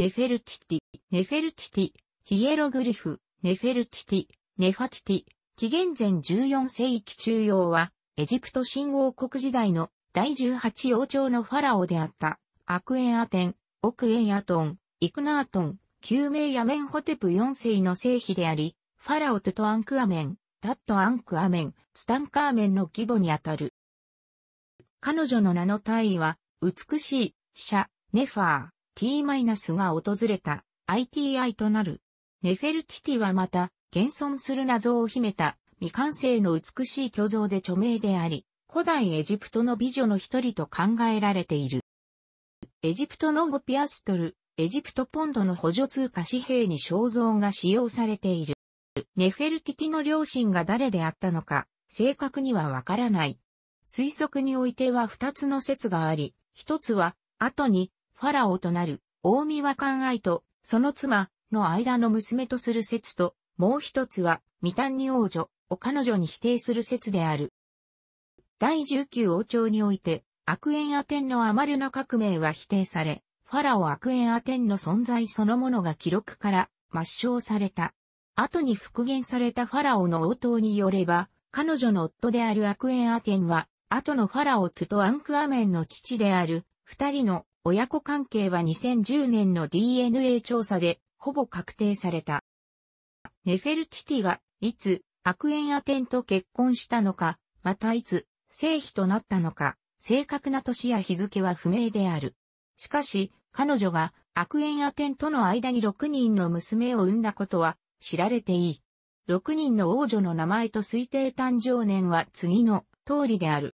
ネフェルティティ、ネフェルティティ、ヒエログリフ、ネフェルティティ、ネファティティ、紀元前14世紀中央は、エジプト新王国時代の第18王朝のファラオであった、アクエンアテン、オクエンアトン、イクナートン、救命ヤメンホテプ4世の聖妃であり、ファラオテトアンクアメン、タットアンクアメン、ツタンカーメンの義母にあたる。彼女の名の単位は、美しい、シャ、ネファー、t- が訪れた ITI となる。ネフェルティティはまた、現存する謎を秘めた未完成の美しい虚像で著名であり、古代エジプトの美女の一人と考えられている。エジプトの5ピアストル、エジプトポンドの補助通貨紙幣に肖像が使用されている。ネフェルティティの両親が誰であったのか、正確にはわからない。推測においては二つの説があり、一つは、後にファラオとなる、大見和官愛と、その妻の間の娘とする説と、もう一つは、未端に王女を彼女に否定する説である。第19王朝において、悪縁アテンのアマルナ革命は否定され、ファラオ悪縁アテンの存在そのものが記録から抹消された。後に復元されたファラオの応答によれば、彼女の夫である悪縁アテンは、後のファラオトゥとアンクアメンの父である、二人の親子関係は2010年の DNA 調査でほぼ確定された。ネフェルティティがいつ悪縁アテンと結婚したのか、またいつ正妃となったのか、正確な年や日付は不明である。しかし、彼女が悪縁アテンとの間に6人の娘を産んだことは知られていい。6人の王女の名前と推定誕生年は次の通りである。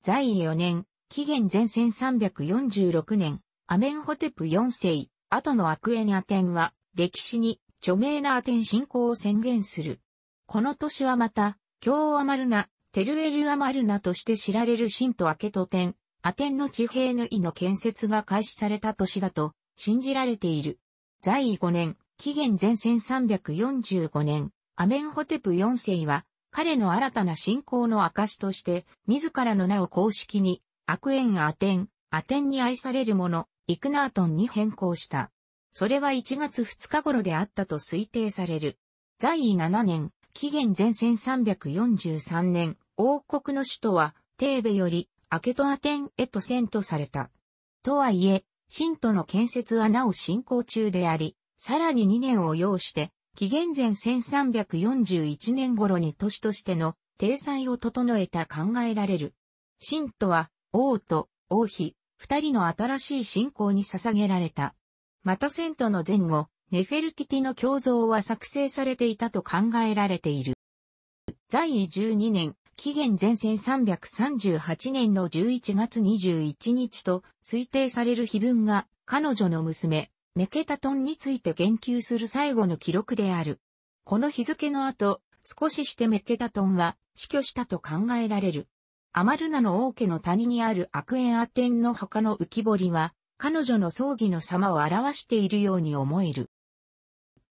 在位4年、紀元前1346年、アメンホテプ4世、後のアクエニアンは、歴史に著名なアテン信仰を宣言する。この年はまた、京アマルナ、テルエルアマルナとして知られる神とアケト天、アテンの地平縫いの建設が開始された年だと信じられている。在位5年、紀元前1345年、アメンホテプ4世は、彼の新たな信仰の証として、自らの名を公式に悪縁アテン、アテンに愛される者、イクナートンに変更した。それは1月2日頃であったと推定される。在位7年、紀元前1343年、王国の首都は、テーベより、アケトアテンへと遷トされた。とはいえ、神都の建設はなお進行中であり、さらに2年を要して、紀元前1341年頃に都市としての定裁を整えた考えられる。新都は王と王妃、二人の新しい信仰に捧げられた。またントの前後、ネフェルティティの胸像は作成されていたと考えられている。在位12年、紀元前線338年の11月21日と推定される碑文が彼女の娘、メケタトンについて言及する最後の記録である。この日付の後、少ししてメケタトンは死去したと考えられる。アマルナの王家の谷にある悪縁アテンの墓の浮き彫りは、彼女の葬儀の様を表しているように思える。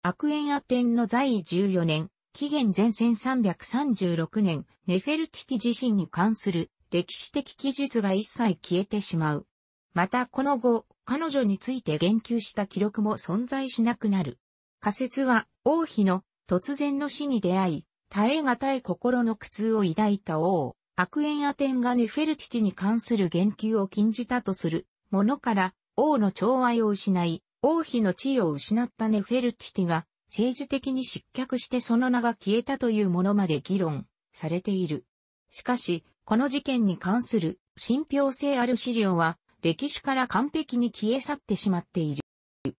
悪縁アテンの在位14年、紀元前1336年、ネフェルティティ自身に関する歴史的記述が一切消えてしまう。またこの後、彼女について言及した記録も存在しなくなる。仮説は、王妃の突然の死に出会い、耐え難い心の苦痛を抱いた王。アクエンアテンがネフェルティティに関する言及を禁じたとするものから王の寵愛を失い、王妃の地位を失ったネフェルティティが政治的に失脚してその名が消えたというものまで議論されている。しかし、この事件に関する信憑性ある資料は歴史から完璧に消え去ってしまっている。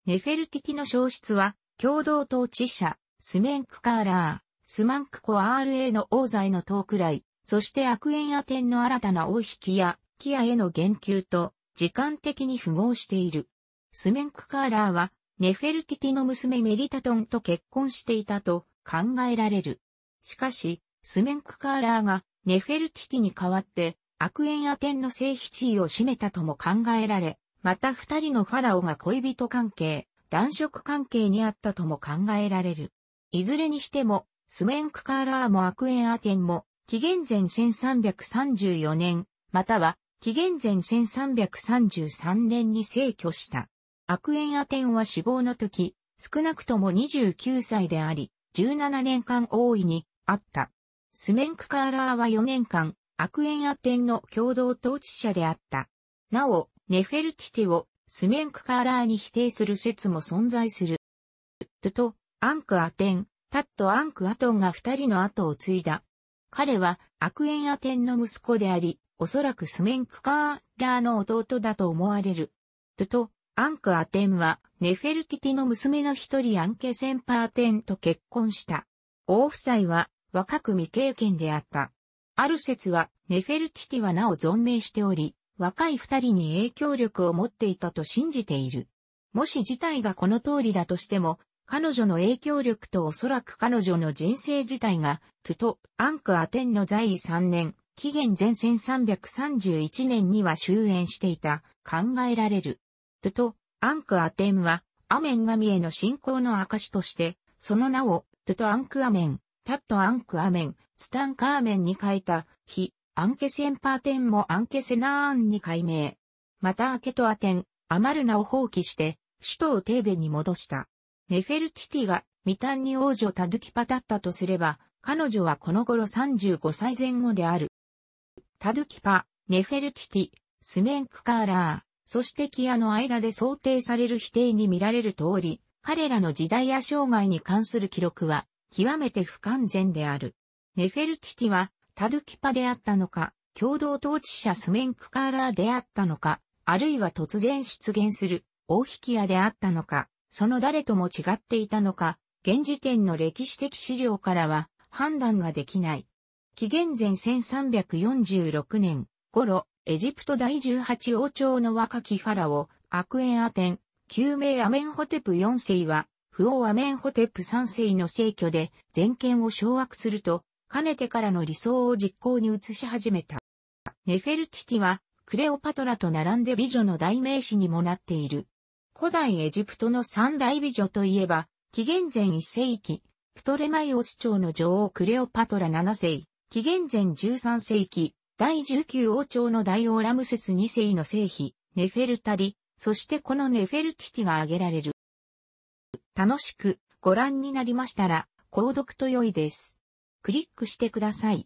ネフェルティティの消失は共同統治者、スメンクカーラー、スマンクコアー r ーの王罪の党くらい、そして悪縁や天の新たな王引や、キアへの言及と、時間的に符合している。スメンクカーラーは、ネフェルティティの娘メリタトンと結婚していたと考えられる。しかし、スメンクカーラーがネフェルティティに代わって悪縁アテンの正否地位を占めたとも考えられ、また二人のファラオが恋人関係、男色関係にあったとも考えられる。いずれにしても、スメンクカーラーも悪縁アテンも紀元前1334年、または紀元前1333年に逝去した。アクエンアテンは死亡の時、少なくとも29歳であり、17年間大いにあった。スメンクカーラーは4年間、アクエンアテンの共同統治者であった。なお、ネフェルティテをスメンクカーラーに否定する説も存在する。と、アンクアテン、タッとアンクアトンが二人の後を継いだ。彼はアクエンアテンの息子であり、おそらくスメンクカーラーの弟だと思われる。とと、アンクアテンはネフェルティティの娘の一人アンケセンパーテンと結婚した。王夫妻は若く未経験であった。ある説はネフェルティティはなお存命しており、若い二人に影響力を持っていたと信じている。もし事態がこの通りだとしても、彼女の影響力とおそらく彼女の人生自体が、トゥト、アンクアテンの在位3年、紀元前1331年には終焉していた、考えられる。トゥト、アンクアテンは、アメン神への信仰の証として、その名を、トゥト・アンクアメン、タットアンクアメン、ツタンカーメンに変えた、非、アンケセンパーテンもアンケセナーンに改名。またアケトアテン、アマルナを放棄して、首都をテーベに戻した。ネフェルティティがミタン王女タドゥキパだったとすれば、彼女はこの頃35歳前後である。タドゥキパ、ネフェルティティ、スメンクカーラー、そしてキアの間で想定される否定に見られる通り、彼らの時代や生涯に関する記録は、極めて不完全である。ネフェルティティは、タドゥキパであったのか、共同統治者スメンクカーラーであったのか、あるいは突然出現する、オヒキアであったのか、その誰とも違っていたのか、現時点の歴史的資料からは判断ができない。紀元前1346年頃、エジプト第18王朝の若きファラオ、アクエンアテン、旧名アメンホテプ4世は、不王アメンホテプ3世の逝去で全権を掌握すると、かねてからの理想を実行に移し始めた。ネフェルティティは、クレオパトラと並んで美女の代名詞にもなっている。古代エジプトの三大美女といえば、紀元前1世紀、プトレマイオス朝の女王クレオパトラ7世、紀元前13世紀、第19王朝の大王ラムセス2世の聖妃、ネフェルタリ、そしてこのネフェルティティが挙げられる。楽しくご覧になりましたら、購読と良いです。クリックしてください。